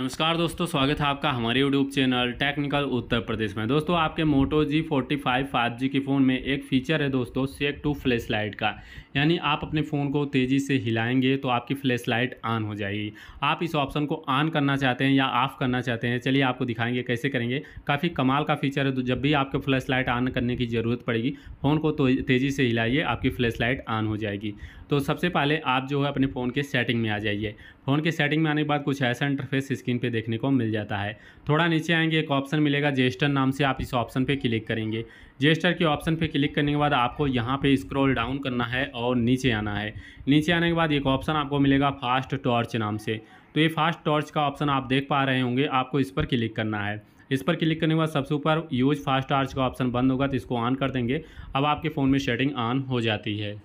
नमस्कार दोस्तों स्वागत है आपका हमारे YouTube channel technical Uttar Pradesh में दोस्तों आपके Moto G forty five five G के फ़ोन में एक फीचर है दोस्तों सेक टू फ्लैश लाइट का यानी आप अपने फ़ोन को तेज़ी से हिलाएंगे तो आपकी फ्लैश लाइट ऑन हो जाएगी आप इस ऑप्शन को ऑन करना चाहते हैं या ऑफ़ करना चाहते हैं चलिए आपको दिखाएंगे कैसे करेंगे काफ़ी कमाल का फीचर है तो जब भी आपको फ्लैश लाइट ऑन करने की ज़रूरत पड़ेगी फ़ोन को तो तेज़ी से हिलाइए आपकी फ्लैश लाइट ऑन हो जाएगी तो सबसे पहले आप जो है अपने फ़ोन के सेटिंग में आ जाइए फ़ोन के सेटिंग में आने के बाद कुछ ऐसा इंटरफेस इसके स्क्रीन पे देखने को मिल जाता है थोड़ा नीचे आएंगे एक ऑप्शन मिलेगा जेस्टर नाम से आप इस ऑप्शन पे क्लिक करेंगे जेस्टर के ऑप्शन पे क्लिक करने के बाद आपको यहाँ पे स्क्रॉल डाउन करना है और नीचे आना है नीचे आने के बाद एक ऑप्शन आपको मिलेगा फास्ट टॉर्च नाम से तो ये फास्ट टॉर्च का ऑप्शन आप देख पा रहे होंगे आपको इस पर क्लिक करना है इस पर क्लिक करने के बाद सबसे ऊपर यूज फास्ट टॉर्च का ऑप्शन बंद होगा तो इसको ऑन कर देंगे अब आपके फ़ोन में शेडिंग ऑन हो जाती है